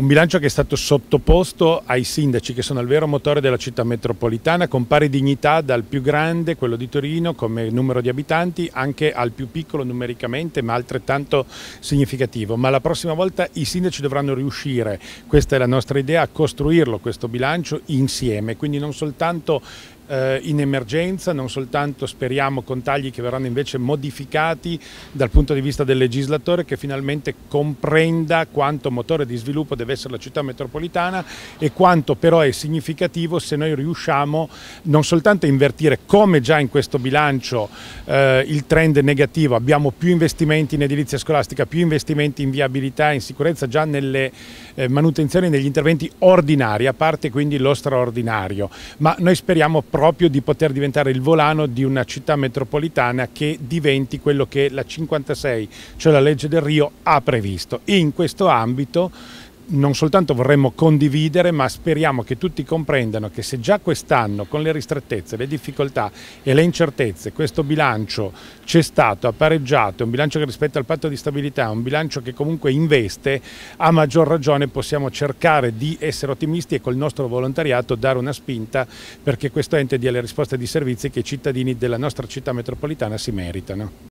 Un bilancio che è stato sottoposto ai sindaci che sono il vero motore della città metropolitana con pari dignità dal più grande, quello di Torino, come numero di abitanti, anche al più piccolo numericamente ma altrettanto significativo. Ma la prossima volta i sindaci dovranno riuscire, questa è la nostra idea, a costruirlo questo bilancio insieme, quindi non soltanto eh, in emergenza, non soltanto speriamo con tagli che verranno invece modificati dal punto di vista del legislatore che finalmente comprenda quanto motore di sviluppo deve essere la città metropolitana e quanto però è significativo se noi riusciamo non soltanto a invertire come già in questo bilancio eh, il trend negativo, abbiamo più investimenti in edilizia scolastica, più investimenti in viabilità, in sicurezza già nelle eh, manutenzioni, negli interventi ordinari, a parte quindi lo straordinario, ma noi speriamo proprio proprio di poter diventare il volano di una città metropolitana che diventi quello che la 56, cioè la legge del Rio, ha previsto. In questo ambito non soltanto vorremmo condividere, ma speriamo che tutti comprendano che se già quest'anno con le ristrettezze, le difficoltà e le incertezze questo bilancio c'è stato, ha pareggiato, è un bilancio che rispetto al patto di stabilità, è un bilancio che comunque investe, a maggior ragione possiamo cercare di essere ottimisti e col nostro volontariato dare una spinta perché questo ente dia le risposte di servizi che i cittadini della nostra città metropolitana si meritano.